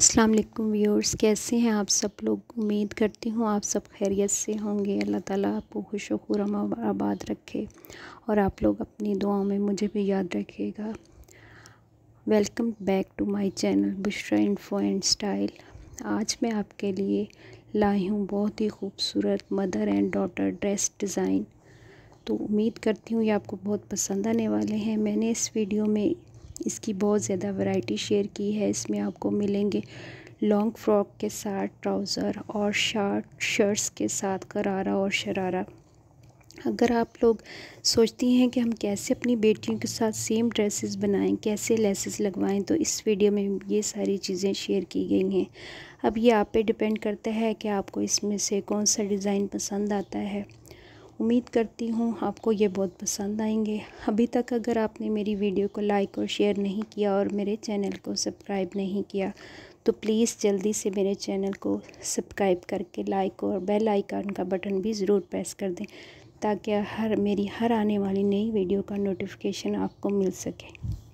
अस्सलाम वालेकुम व्यूअर्स कैसे हैं आप सब लोग उम्मीद करती हूँ आप सब खैरियत से होंगे अल्लाह ताला आपको खुश खुरम आबाद रखे और आप लोग अपनी दुआओं में मुझे भी याद रखेगा welcome back to my channel Bushra info and style आज मैं आपके लिए लाई हूँ बहुत ही खूबसूरत mother and daughter dress design तो उम्मीद करती हूँ ये आपको बहुत पसंद आने वाले हैं मैंने इस वीडियो में इसकी बहुत ज़्यादा वैरायटी शेयर की है इसमें आपको मिलेंगे लॉन्ग फ्रॉक के साथ ट्राउज़र और शार्ट शर्ट्स के साथ करारा और शरारा अगर आप लोग सोचती हैं कि हम कैसे अपनी बेटियों के साथ सेम ड्रेसेस बनाएं कैसे लेसेस लगवाएं तो इस वीडियो में ये सारी चीज़ें शेयर की गई हैं अब ये आप पे डिपेंड करता है कि आपको इसमें से कौन सा डिज़ाइन पसंद आता है उम्मीद करती हूँ आपको ये बहुत पसंद आएंगे अभी तक अगर आपने मेरी वीडियो को लाइक और शेयर नहीं किया और मेरे चैनल को सब्सक्राइब नहीं किया तो प्लीज़ जल्दी से मेरे चैनल को सब्सक्राइब करके लाइक और बेल आइकन का बटन भी ज़रूर प्रेस कर दें ताकि हर मेरी हर आने वाली नई वीडियो का नोटिफिकेशन आपको मिल सके